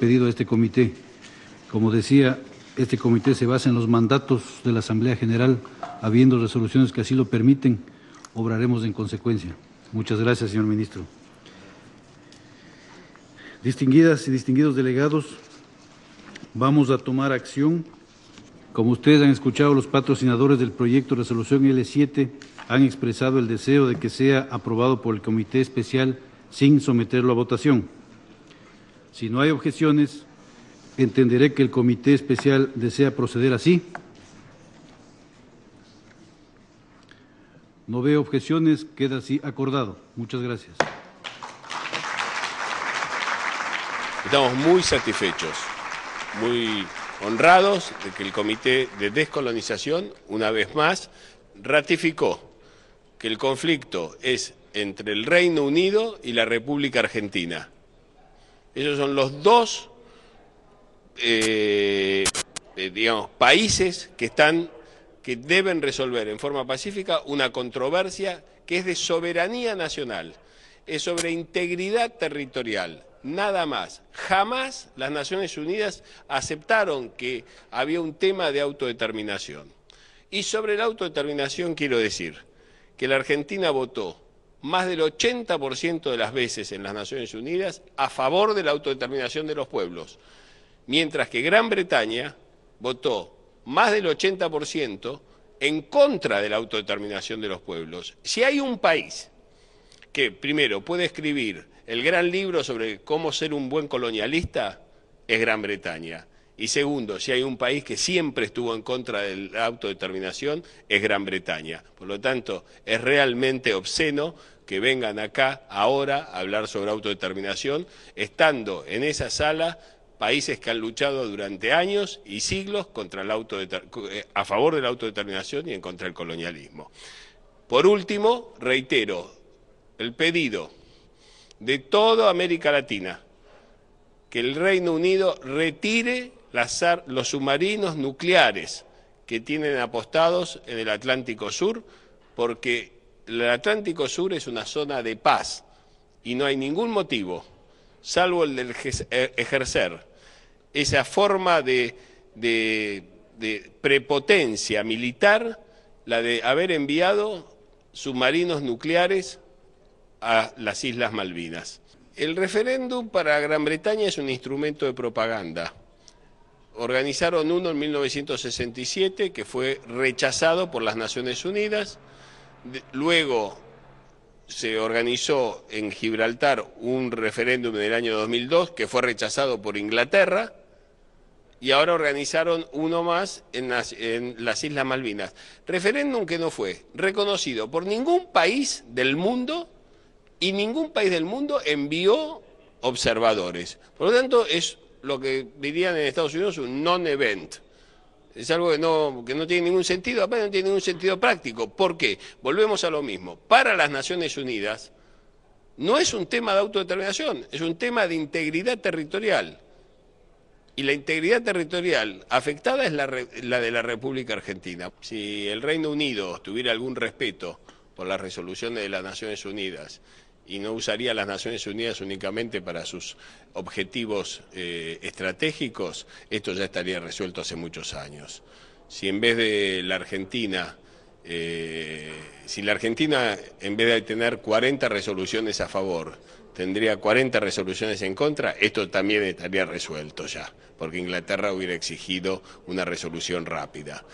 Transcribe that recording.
pedido a este comité. Como decía, este comité se basa en los mandatos de la Asamblea General, habiendo resoluciones que así lo permiten, obraremos en consecuencia. Muchas gracias, señor ministro. Distinguidas y distinguidos delegados, vamos a tomar acción. Como ustedes han escuchado, los patrocinadores del proyecto Resolución L7 han expresado el deseo de que sea aprobado por el Comité Especial sin someterlo a votación. Si no hay objeciones, entenderé que el Comité Especial desea proceder así. No veo objeciones, queda así acordado. Muchas gracias. Estamos muy satisfechos, muy honrados de que el Comité de Descolonización, una vez más, ratificó que el conflicto es entre el Reino Unido y la República Argentina. Esos son los dos, eh, eh, países que están que deben resolver en forma pacífica una controversia que es de soberanía nacional, es sobre integridad territorial, nada más. Jamás las Naciones Unidas aceptaron que había un tema de autodeterminación. Y sobre la autodeterminación quiero decir que la Argentina votó más del 80% de las veces en las Naciones Unidas a favor de la autodeterminación de los pueblos, mientras que Gran Bretaña votó más del 80% en contra de la autodeterminación de los pueblos. Si hay un país que primero puede escribir el gran libro sobre cómo ser un buen colonialista, es Gran Bretaña. Y segundo, si hay un país que siempre estuvo en contra de la autodeterminación, es Gran Bretaña. Por lo tanto, es realmente obsceno que vengan acá ahora a hablar sobre autodeterminación, estando en esa sala países que han luchado durante años y siglos contra eh, a favor de la autodeterminación y en contra del colonialismo. Por último, reitero el pedido de toda América Latina que el Reino Unido retire los submarinos nucleares que tienen apostados en el Atlántico Sur, porque el Atlántico Sur es una zona de paz y no hay ningún motivo, salvo el de eh, ejercer esa forma de prepotencia militar, la de haber enviado submarinos nucleares a las Islas Malvinas. El referéndum para Gran Bretaña es un instrumento de propaganda organizaron uno en 1967 que fue rechazado por las Naciones Unidas, luego se organizó en Gibraltar un referéndum en el año 2002 que fue rechazado por Inglaterra y ahora organizaron uno más en las, en las Islas Malvinas. Referéndum que no fue reconocido por ningún país del mundo y ningún país del mundo envió observadores. Por lo tanto, es lo que dirían en Estados Unidos es un non-event. Es algo que no, tiene ningún sentido, aparte no tiene ningún sentido práctico. ¿Por qué? Volvemos a lo mismo. Para las Naciones Unidas no es un tema de autodeterminación, es un tema de integridad territorial. Y la integridad territorial afectada es la de la República Argentina. Si el Reino Unido tuviera algún respeto por las resoluciones de las Naciones Unidas y no usaría las Naciones Unidas únicamente para sus objetivos eh, estratégicos, esto ya estaría resuelto hace muchos años. Si en vez de la Argentina, eh, si la Argentina en vez de tener 40 resoluciones a favor, tendría 40 resoluciones en contra, esto también estaría resuelto ya, porque Inglaterra hubiera exigido una resolución rápida.